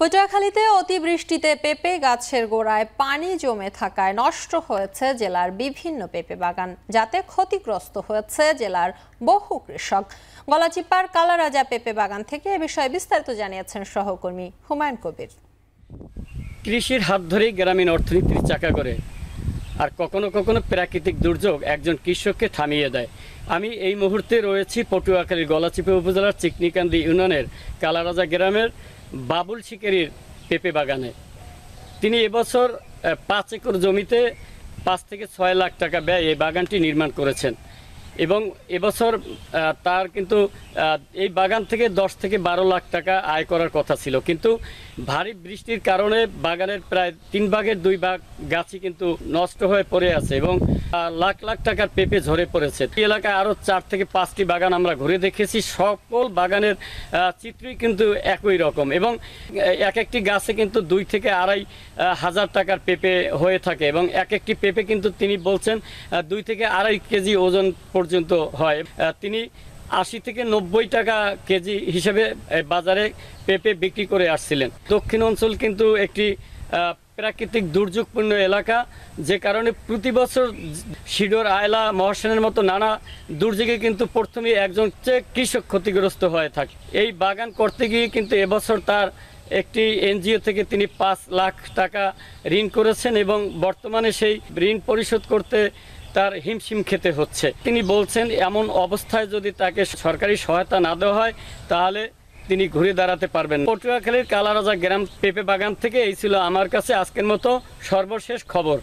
পটুয়াখালীতে অতিবৃষ্টিতে পেঁপে গাছের গোড়ায় পানি জমে থাকায় নষ্ট হয়েছে জেলার বিভিন্ন পেঁপে বাগান যাতে ক্ষতিগ্রস্ত হয়েছে জেলার বহু কৃষক গলাচিপার কালারাজা পেঁপে বাগান থেকে এ বিষয়ে বিস্তারিত জানিয়েছেন সহকর্মী হুমায়ুন কবির কৃষির হাত ধরেই গ্রামীণ অর্থনীতির চাকা করে আর কখনো কখনো প্রাকৃতিক দুর্যোগ একজন কৃষককে থামিয়ে দেয় আমি এই মুহূর্তে রয়েছি পটুয়াখালীর গলাচিপা উপজেলার চিকনিকান্দি ইউনিয়নের কালারাজা গ্রামের বাবুল শিকারির পেঁপে বাগানে তিনি এবছর পাঁচ একর জমিতে পাঁচ থেকে ছয় লাখ টাকা ব্যয় এই বাগানটি নির্মাণ করেছেন এবং এবছর তার কিন্তু এই বাগান থেকে দশ থেকে বারো লাখ টাকা আয় করার কথা ছিল কিন্তু ভারী বৃষ্টির কারণে বাগানের প্রায় তিন ভাগের দুই ভাগ গাছই কিন্তু নষ্ট হয়ে পড়ে আছে এবং লাখ লাখ টাকার পেঁপে ঝরে পড়েছে এই এলাকায় আরও চার থেকে পাঁচটি বাগান আমরা ঘুরে দেখেছি সকল বাগানের চিত্রই কিন্তু একই রকম এবং এক একটি গাছে কিন্তু দুই থেকে আড়াই হাজার টাকার পেঁপে হয়ে থাকে এবং এক একটি পেঁপে কিন্তু তিনি বলছেন দুই থেকে আড়াই কেজি ওজন পর্যন্ত হয় তিনি আশি থেকে নব্বই টাকা কেজি হিসেবে বাজারে পেঁপে বিক্রি করে আসছিলেন দক্ষিণ অঞ্চল কিন্তু একটি প্রাকৃতিক দুর্যোগপূর্ণ এলাকা যে কারণে প্রতি বছর সিডোর আয়লা মহাসেনের মতো নানা দুর্যোগে কিন্তু প্রথমে একজন কৃষক ক্ষতিগ্রস্ত হয়ে থাকে এই বাগান করতে গিয়ে কিন্তু এবছর তার একটি এনজিও থেকে তিনি পাঁচ লাখ টাকা ঋণ করেছেন এবং বর্তমানে সেই ঋণ পরিশোধ করতে তার হিমশিম খেতে হচ্ছে তিনি বলছেন এমন অবস্থায় যদি তাকে সরকারি সহায়তা না দেওয়া হয় তাহলে তিনি ঘুরে দাঁড়াতে পারবেন পটুয়াখালীর কালারাজা গ্রাম পেঁপে বাগান থেকে এই ছিল আমার কাছে আজকের মতো সর্বশেষ খবর